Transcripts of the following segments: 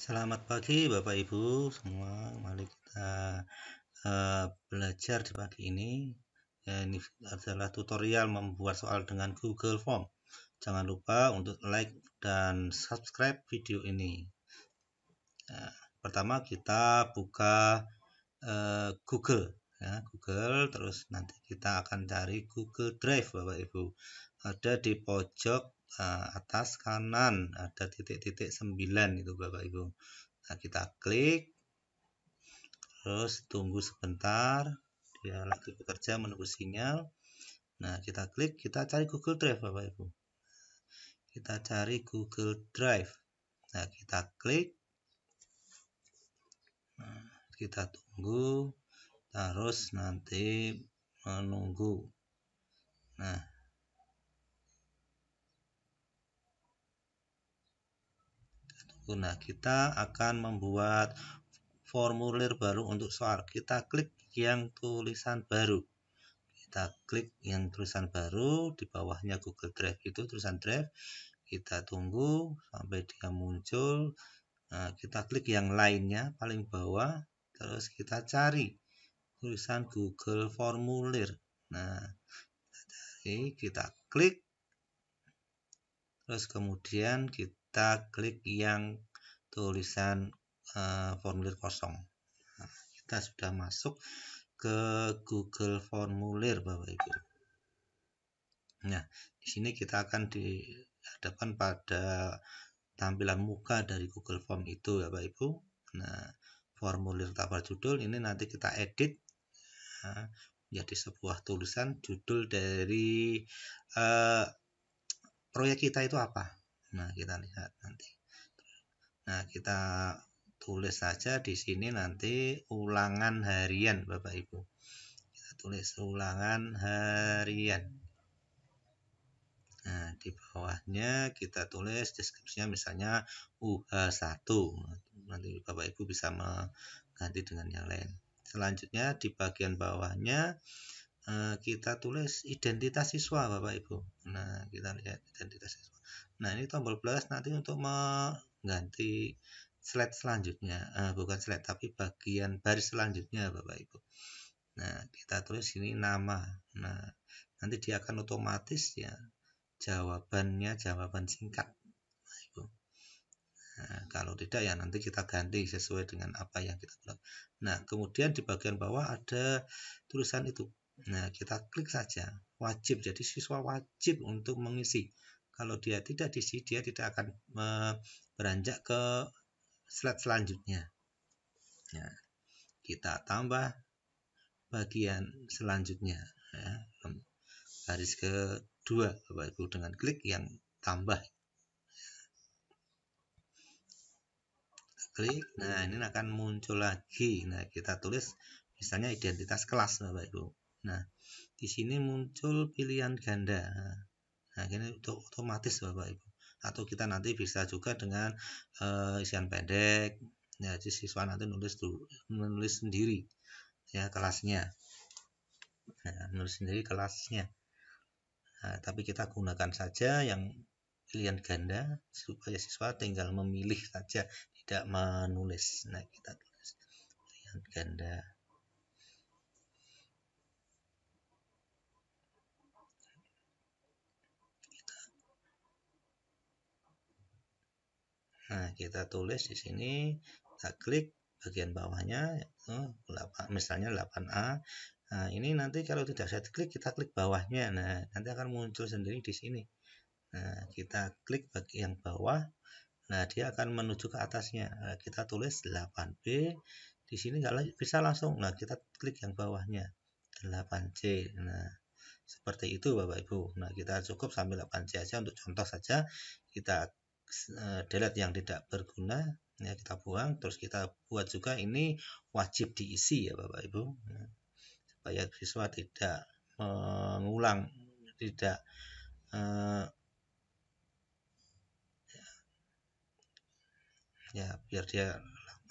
Selamat pagi Bapak Ibu semua. Mari kita uh, belajar di pagi ini. Ya, ini adalah tutorial membuat soal dengan Google Form. Jangan lupa untuk like dan subscribe video ini. Nah, pertama kita buka uh, Google, ya, Google. Terus nanti kita akan cari Google Drive Bapak Ibu. Ada di pojok Eh, atas kanan ada titik-titik 9 itu Bapak Ibu. Nah, kita klik terus tunggu sebentar dia lagi bekerja menunggu sinyal. Nah, kita klik kita cari Google Drive Bapak Ibu. Kita cari Google Drive. Nah, kita klik nah, kita tunggu terus nanti menunggu. Nah, Nah, kita akan membuat formulir baru untuk soal. Kita klik yang tulisan baru. Kita klik yang tulisan baru di bawahnya Google Drive itu tulisan Drive. Kita tunggu sampai dia muncul. Nah, kita klik yang lainnya paling bawah terus kita cari tulisan Google formulir. Nah, kita klik terus kemudian kita kita klik yang tulisan uh, formulir kosong nah, kita sudah masuk ke Google formulir Bapak Ibu nah di sini kita akan dihadapkan pada tampilan muka dari Google Form itu ya Bapak Ibu nah formulir tapal judul ini nanti kita edit jadi ya, menjadi sebuah tulisan judul dari uh, proyek kita itu apa nah kita lihat nanti nah kita tulis saja di sini nanti ulangan harian Bapak Ibu kita tulis ulangan harian Nah, di bawahnya kita tulis deskripsinya misalnya UH1. Nanti Bapak Ibu bisa mengganti dengan yang lain. Selanjutnya di bagian bawahnya eh, kita tulis identitas siswa Bapak Ibu. Nah, kita lihat identitas siswa. Nah ini tombol plus nanti untuk mengganti slide selanjutnya, eh, bukan slide tapi bagian baris selanjutnya Bapak Ibu. Nah kita tulis ini nama. Nah nanti dia akan otomatis ya jawabannya jawaban singkat. Bapak Ibu. Nah, kalau tidak ya nanti kita ganti sesuai dengan apa yang kita buat. Nah kemudian di bagian bawah ada tulisan itu. Nah kita klik saja wajib. Jadi siswa wajib untuk mengisi kalau dia tidak diisi, dia tidak akan beranjak ke slide selanjutnya. ya. kita tambah bagian selanjutnya. Ya, kedua, Bapak Ibu, dengan klik yang tambah. Klik, nah ini akan muncul lagi. Nah, kita tulis misalnya identitas kelas, Bapak Ibu. Nah, di sini muncul pilihan ganda. Nah, Nah, ini untuk otomatis Bapak Ibu. Atau kita nanti bisa juga dengan uh, isian pendek. Ya, jadi siswa nanti nulis dulu, menulis sendiri ya kelasnya. Nah, menulis sendiri kelasnya. Nah, tapi kita gunakan saja yang pilihan ganda supaya siswa tinggal memilih saja tidak menulis. Nah, kita tulis pilihan ganda. Nah, kita tulis di sini, kita klik bagian bawahnya, misalnya 8A. Nah, ini nanti kalau tidak saya klik, kita klik bawahnya. Nah, nanti akan muncul sendiri di sini. Nah, kita klik bagian bawah. Nah, dia akan menuju ke atasnya. Nah, kita tulis 8B. Di sini nggak bisa langsung. Nah, kita klik yang bawahnya. 8C. Nah, seperti itu Bapak Ibu. Nah, kita cukup sambil 8C aja untuk contoh saja. Kita Eh, delete yang tidak berguna ya kita buang terus kita buat juga ini wajib diisi ya Bapak Ibu ya, supaya siswa tidak mengulang tidak uh, ya biar dia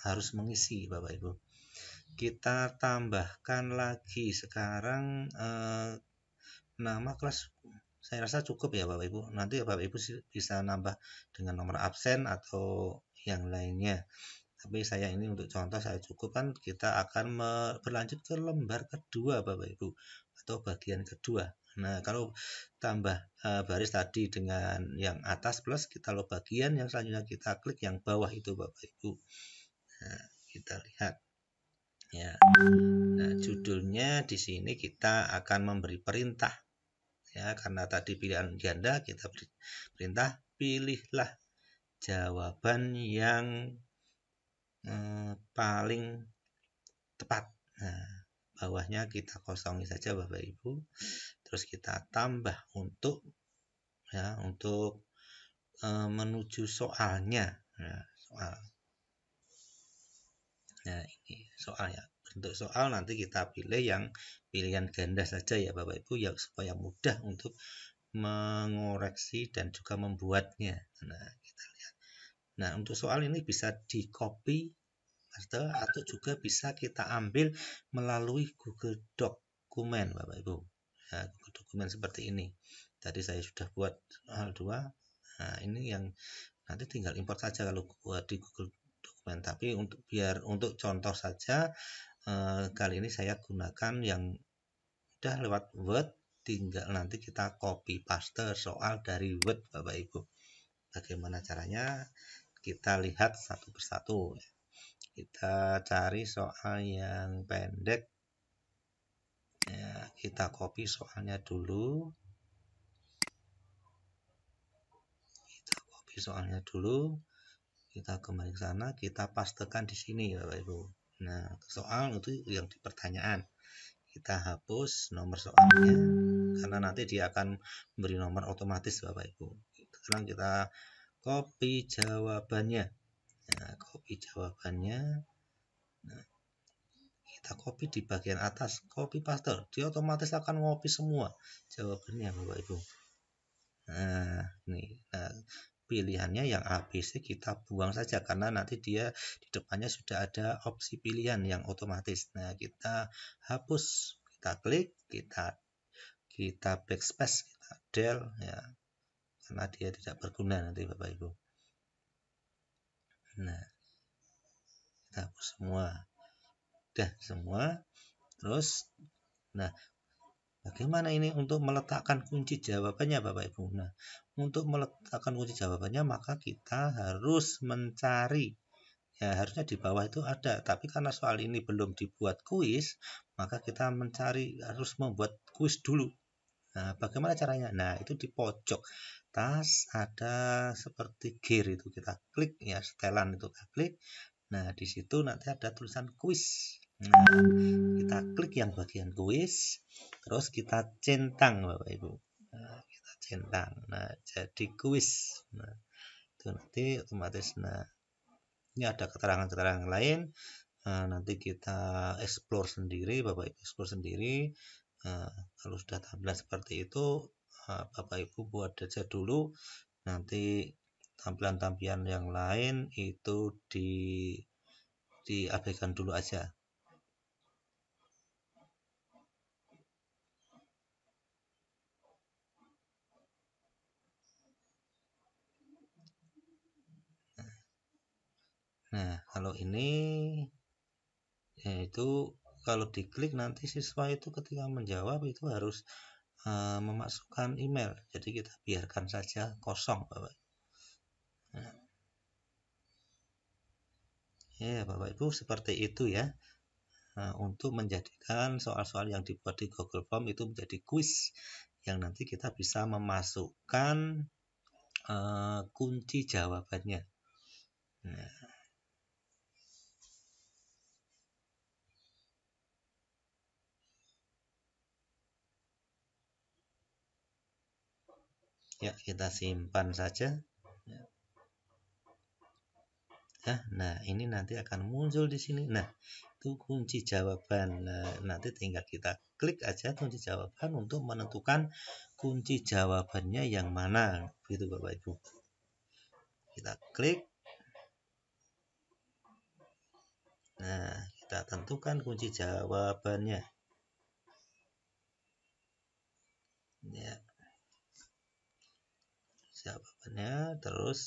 harus mengisi Bapak Ibu kita tambahkan lagi sekarang uh, nama kelas saya rasa cukup ya Bapak Ibu. Nanti ya Bapak Ibu bisa nambah dengan nomor absen atau yang lainnya. Tapi saya ini untuk contoh saya cukup kan kita akan berlanjut ke lembar kedua Bapak Ibu atau bagian kedua. Nah, kalau tambah eh, baris tadi dengan yang atas plus kita lo bagian yang selanjutnya kita klik yang bawah itu Bapak Ibu. Nah, kita lihat ya. Nah, judulnya di sini kita akan memberi perintah ya karena tadi pilihan ganda kita perintah pilihlah jawaban yang eh, paling tepat nah bawahnya kita kosongi saja Bapak Ibu terus kita tambah untuk ya untuk eh, menuju soalnya nah, soal nah ini soal soalnya untuk soal nanti kita pilih yang pilihan ganda saja ya Bapak Ibu ya supaya mudah untuk mengoreksi dan juga membuatnya. Nah, kita lihat. Nah, untuk soal ini bisa di copy atau juga bisa kita ambil melalui Google Dokumen Bapak Ibu. Ya, Google Dokumen seperti ini. Tadi saya sudah buat hal dua Nah, ini yang nanti tinggal import saja kalau buat di Google Dokumen. Tapi untuk biar untuk contoh saja Eh, kali ini saya gunakan yang sudah lewat Word tinggal nanti kita copy paste soal dari Word Bapak Ibu bagaimana caranya kita lihat satu persatu kita cari soal yang pendek ya, kita copy soalnya dulu kita copy soalnya dulu kita kembali ke sana kita pastekan di sini Bapak Ibu Nah, soal itu yang di pertanyaan. Kita hapus nomor soalnya karena nanti dia akan memberi nomor otomatis Bapak Ibu. Sekarang kita copy jawabannya. Nah, copy jawabannya. Nah, kita copy di bagian atas, copy paste. Dia otomatis akan ngopi semua jawabannya Bapak Ibu. Nah, nih. Nah, pilihannya yang ABC kita buang saja karena nanti dia di depannya sudah ada opsi pilihan yang otomatis. Nah, kita hapus, kita klik, kita kita backspace, kita del ya. Karena dia tidak berguna nanti Bapak Ibu. Nah, kita hapus semua. Udah semua. Terus nah, Bagaimana ini untuk meletakkan kunci jawabannya Bapak Ibu? Nah, untuk meletakkan kunci jawabannya maka kita harus mencari ya harusnya di bawah itu ada tapi karena soal ini belum dibuat kuis maka kita mencari harus membuat kuis dulu nah, bagaimana caranya nah itu di pojok tas ada seperti gear itu kita klik ya setelan itu kita klik nah di situ nanti ada tulisan kuis Nah, kita klik yang bagian kuis, terus kita centang Bapak Ibu. Nah, kita centang. Nah, jadi kuis. Nah, itu nanti otomatis nah ini ada keterangan-keterangan lain. Nah, nanti kita explore sendiri, Bapak Ibu explore sendiri. Nah, kalau sudah tampilan seperti itu, nah, Bapak Ibu buat saja dulu. Nanti tampilan-tampilan yang lain itu di diabaikan dulu aja Nah, kalau ini yaitu kalau diklik nanti siswa itu ketika menjawab itu harus uh, memasukkan email. Jadi kita biarkan saja kosong, Bapak. Nah. Ya, Bapak Ibu seperti itu ya. Nah, untuk menjadikan soal-soal yang dibuat di Google Form itu menjadi kuis yang nanti kita bisa memasukkan uh, kunci jawabannya. Nah, ya kita simpan saja ya, nah ini nanti akan muncul di sini nah itu kunci jawaban nah, nanti tinggal kita klik aja kunci jawaban untuk menentukan kunci jawabannya yang mana itu Bapak Ibu kita klik nah kita tentukan kunci jawabannya ya jawabannya terus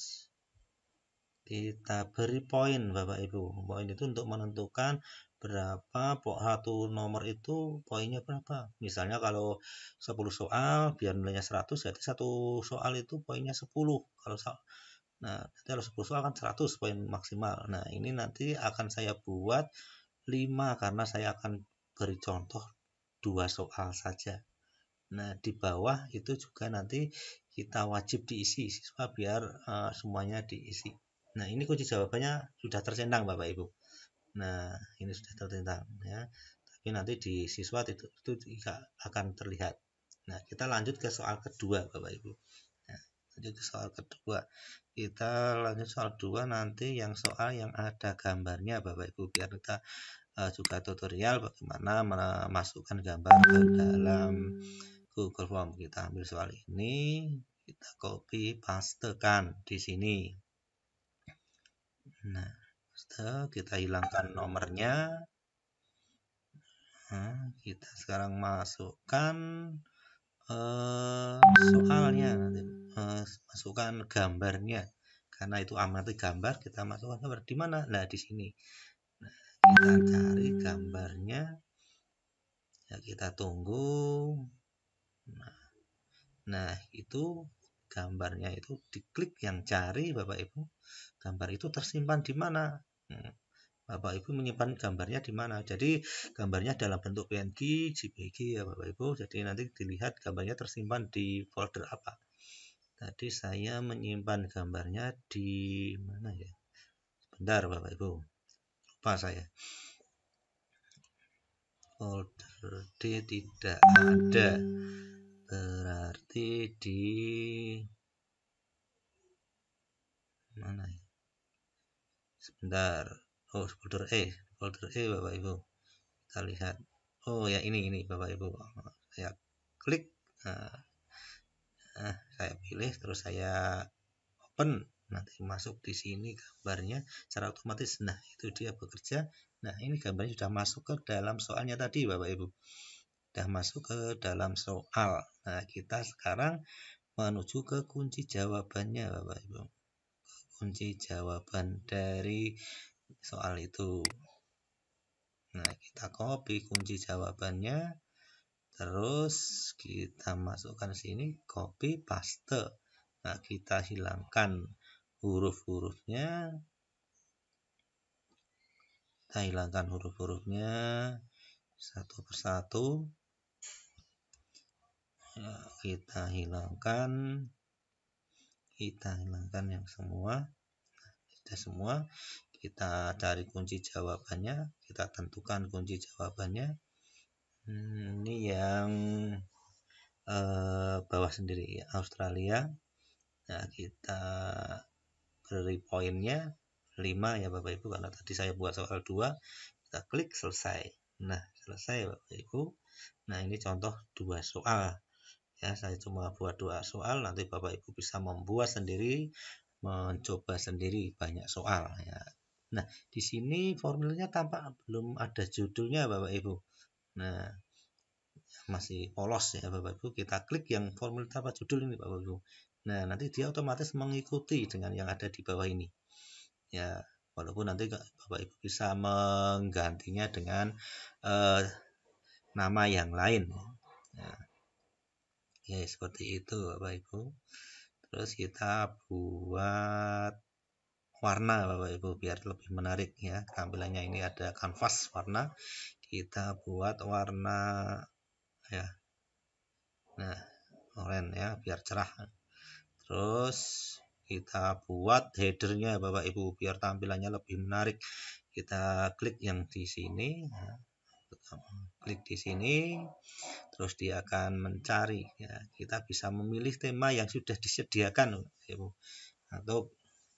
kita beri poin Bapak Ibu poin itu untuk menentukan berapa satu nomor itu poinnya berapa misalnya kalau 10 soal biar nilainya 100 jadi satu soal itu poinnya 10 kalau nah nanti kalau 10 soal kan 100 poin maksimal nah ini nanti akan saya buat 5 karena saya akan beri contoh dua soal saja nah di bawah itu juga nanti kita wajib diisi siswa biar uh, semuanya diisi. Nah, ini kunci jawabannya sudah tercentang Bapak Ibu. Nah, ini sudah tercentang ya. Tapi nanti di siswa itu, itu tidak akan terlihat. Nah, kita lanjut ke soal kedua Bapak Ibu. Nah, lanjut ke soal kedua. Kita lanjut soal dua nanti yang soal yang ada gambarnya Bapak Ibu biar kita uh, juga tutorial bagaimana memasukkan gambar ke dalam Google Form. Kita ambil soal ini, kita copy pastekan di sini. Nah, paste, kita hilangkan nomornya. Nah, kita sekarang masukkan uh, soalnya, nanti eh, masukkan gambarnya. Karena itu amati gambar, kita masukkan gambar di mana? Nah, di sini. Nah, kita cari gambarnya. Ya, kita tunggu Nah, itu gambarnya itu diklik yang cari Bapak Ibu. Gambar itu tersimpan di mana? Hmm, Bapak Ibu menyimpan gambarnya di mana. Jadi gambarnya dalam bentuk PNG, JPG ya Bapak Ibu. Jadi nanti dilihat gambarnya tersimpan di folder apa. Tadi saya menyimpan gambarnya di mana ya? Sebentar Bapak Ibu. Lupa saya. Folder D tidak ada berarti di mana ya sebentar oh folder E folder E bapak ibu kita lihat oh ya ini ini bapak ibu saya klik nah. nah, saya pilih terus saya open nanti masuk di sini gambarnya secara otomatis nah itu dia bekerja nah ini gambarnya sudah masuk ke dalam soalnya tadi bapak ibu sudah masuk ke dalam soal. Nah, kita sekarang menuju ke kunci jawabannya, Bapak Ibu. Kunci jawaban dari soal itu. Nah, kita copy kunci jawabannya. Terus kita masukkan sini copy paste. Nah, kita hilangkan huruf-hurufnya. Kita hilangkan huruf-hurufnya satu persatu kita hilangkan kita hilangkan yang semua kita semua kita cari kunci jawabannya kita tentukan kunci jawabannya hmm, ini yang eh, bawah sendiri Australia nah kita beri poinnya 5 ya Bapak Ibu karena tadi saya buat soal 2 kita klik selesai nah selesai Bapak Ibu nah ini contoh dua soal ya saya cuma buat dua soal nanti bapak ibu bisa membuat sendiri mencoba sendiri banyak soal ya nah di sini formulirnya tampak belum ada judulnya bapak ibu nah masih polos ya bapak ibu kita klik yang formulir tanpa judul ini bapak ibu nah nanti dia otomatis mengikuti dengan yang ada di bawah ini ya walaupun nanti bapak ibu bisa menggantinya dengan eh, nama yang lain ya. Nah, oke seperti itu bapak ibu terus kita buat warna bapak ibu biar lebih menarik ya tampilannya ini ada kanvas warna kita buat warna ya nah oranye ya biar cerah terus kita buat headernya bapak ibu biar tampilannya lebih menarik kita klik yang di sini Nah klik di sini terus dia akan mencari ya kita bisa memilih tema yang sudah disediakan Ibu. Ya, atau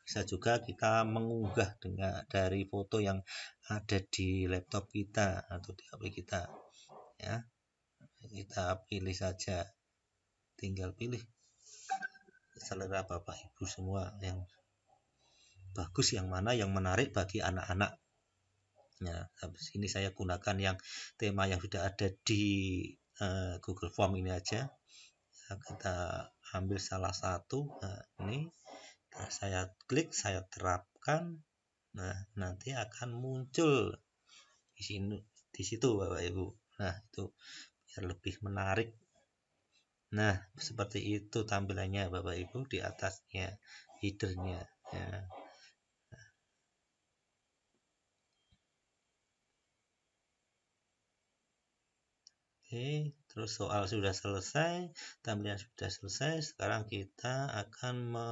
bisa juga kita mengunggah dengan dari foto yang ada di laptop kita atau di HP kita ya kita pilih saja tinggal pilih selera bapak ibu semua yang bagus yang mana yang menarik bagi anak-anak atasnya nah, habis ini saya gunakan yang tema yang sudah ada di uh, Google Form ini aja nah, kita ambil salah satu nah, ini nah, saya klik saya terapkan nah nanti akan muncul di sini di situ Bapak Ibu nah itu biar lebih menarik nah seperti itu tampilannya Bapak Ibu di atasnya headernya ya. Oke, terus soal sudah selesai, tampilan sudah selesai. Sekarang kita akan me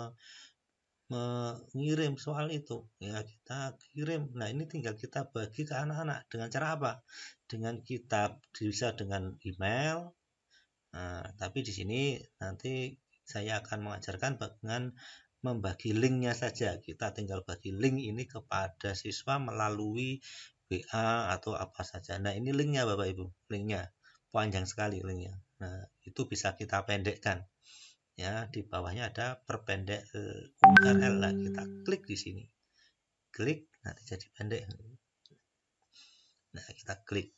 mengirim soal itu ya kita kirim nah ini tinggal kita bagi ke anak-anak dengan cara apa dengan kita bisa dengan email nah, tapi di sini nanti saya akan mengajarkan dengan membagi linknya saja kita tinggal bagi link ini kepada siswa melalui WA atau apa saja nah ini linknya Bapak Ibu linknya panjang sekali linknya nah itu bisa kita pendekkan ya di bawahnya ada perpendek eh, URL lah kita klik di sini klik nanti jadi pendek nah kita klik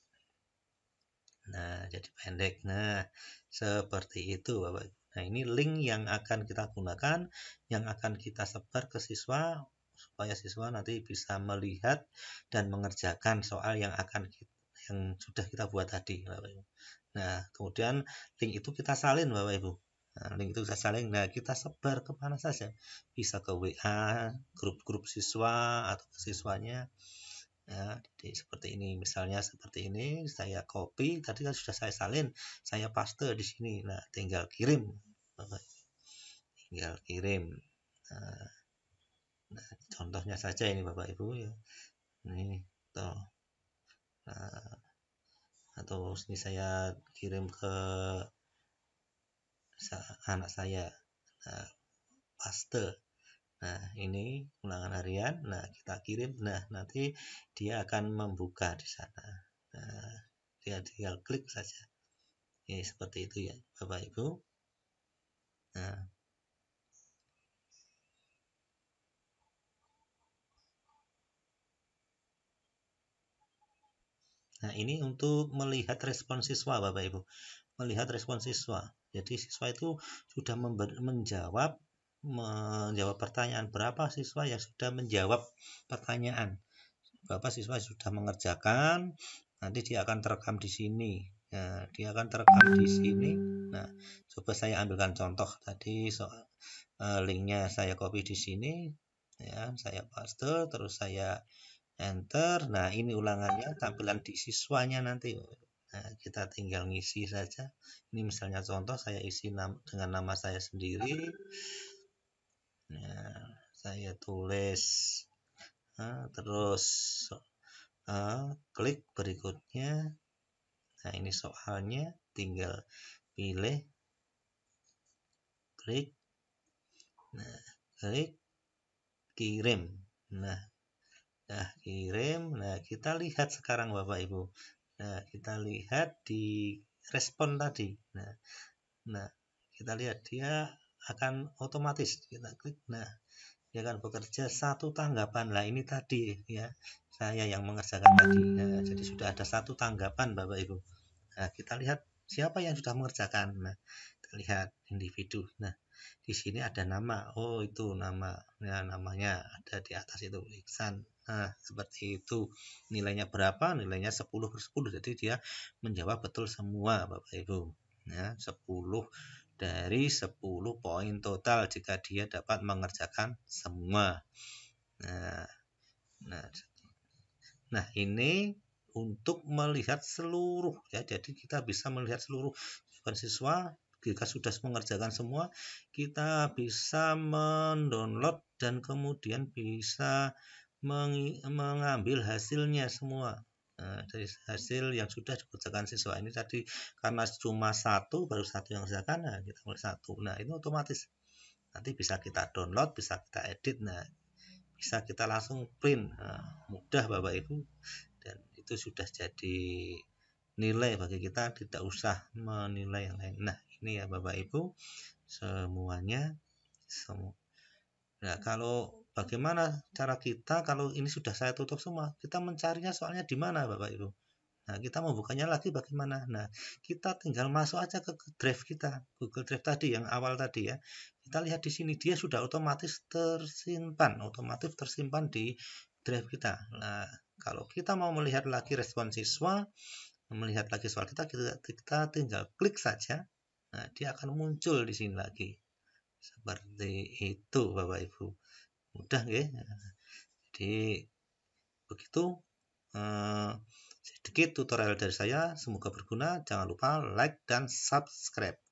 nah jadi pendek nah seperti itu bapak nah ini link yang akan kita gunakan yang akan kita sebar ke siswa supaya siswa nanti bisa melihat dan mengerjakan soal yang akan kita yang sudah kita buat tadi Bapak Ibu. Nah kemudian link itu kita salin Bapak Ibu. Nah, link itu kita salin, nah kita sebar ke mana saja, bisa ke WA, grup-grup siswa atau ke siswanya, ya jadi seperti ini misalnya seperti ini saya copy tadi kan sudah saya salin saya paste di sini nah tinggal kirim tinggal kirim nah, nah, contohnya saja ini bapak ibu ya ini toh nah, atau ini saya kirim ke anak saya nah, paste nah ini ulangan harian nah kita kirim nah nanti dia akan membuka di sana nah, dia tinggal klik saja ini seperti itu ya Bapak Ibu nah Nah, ini untuk melihat respon siswa, Bapak Ibu. Melihat respon siswa. Jadi siswa itu sudah menjawab menjawab pertanyaan berapa siswa yang sudah menjawab pertanyaan. Berapa siswa sudah mengerjakan, nanti dia akan terekam di sini. Ya, dia akan terekam di sini. Nah, coba saya ambilkan contoh tadi soal eh, linknya saya copy di sini ya saya paste terus saya enter nah ini ulangannya tampilan di siswanya nanti nah, kita tinggal ngisi saja ini misalnya contoh saya isi nam dengan nama saya sendiri nah saya tulis nah, terus uh, klik berikutnya nah ini soalnya tinggal pilih klik nah klik kirim nah Nah, kirim. Nah, kita lihat sekarang Bapak Ibu. Nah, kita lihat di respon tadi. Nah, nah kita lihat dia akan otomatis kita klik. Nah, dia akan bekerja satu tanggapan. Nah, ini tadi ya saya yang mengerjakan tadi. Nah, jadi sudah ada satu tanggapan Bapak Ibu. Nah, kita lihat siapa yang sudah mengerjakan. Nah, kita lihat individu. Nah, di sini ada nama oh itu nama ya, namanya ada di atas itu Iksan nah seperti itu nilainya berapa nilainya 10 per 10 jadi dia menjawab betul semua Bapak Ibu ya 10 dari 10 poin total jika dia dapat mengerjakan semua nah nah nah ini untuk melihat seluruh ya jadi kita bisa melihat seluruh siswa jika sudah mengerjakan semua kita bisa mendownload dan kemudian bisa mengambil hasilnya semua nah, dari hasil yang sudah dikerjakan siswa ini tadi karena cuma satu baru satu yang kerjakan nah kita mulai satu nah ini otomatis nanti bisa kita download bisa kita edit nah bisa kita langsung print nah, mudah bapak ibu dan itu sudah jadi nilai bagi kita tidak usah menilai yang lain nah ini ya Bapak Ibu semuanya semua nah kalau bagaimana cara kita kalau ini sudah saya tutup semua kita mencarinya soalnya di mana Bapak Ibu Nah, kita mau membukanya lagi bagaimana? Nah, kita tinggal masuk aja ke Drive kita, Google Drive tadi yang awal tadi ya. Kita lihat di sini dia sudah otomatis tersimpan, otomatis tersimpan di Drive kita. Nah, kalau kita mau melihat lagi respon siswa, melihat lagi soal kita, kita tinggal klik saja Nah, dia akan muncul di sini lagi. Seperti itu Bapak Ibu. Mudah ya. Jadi begitu eh, sedikit tutorial dari saya, semoga berguna. Jangan lupa like dan subscribe.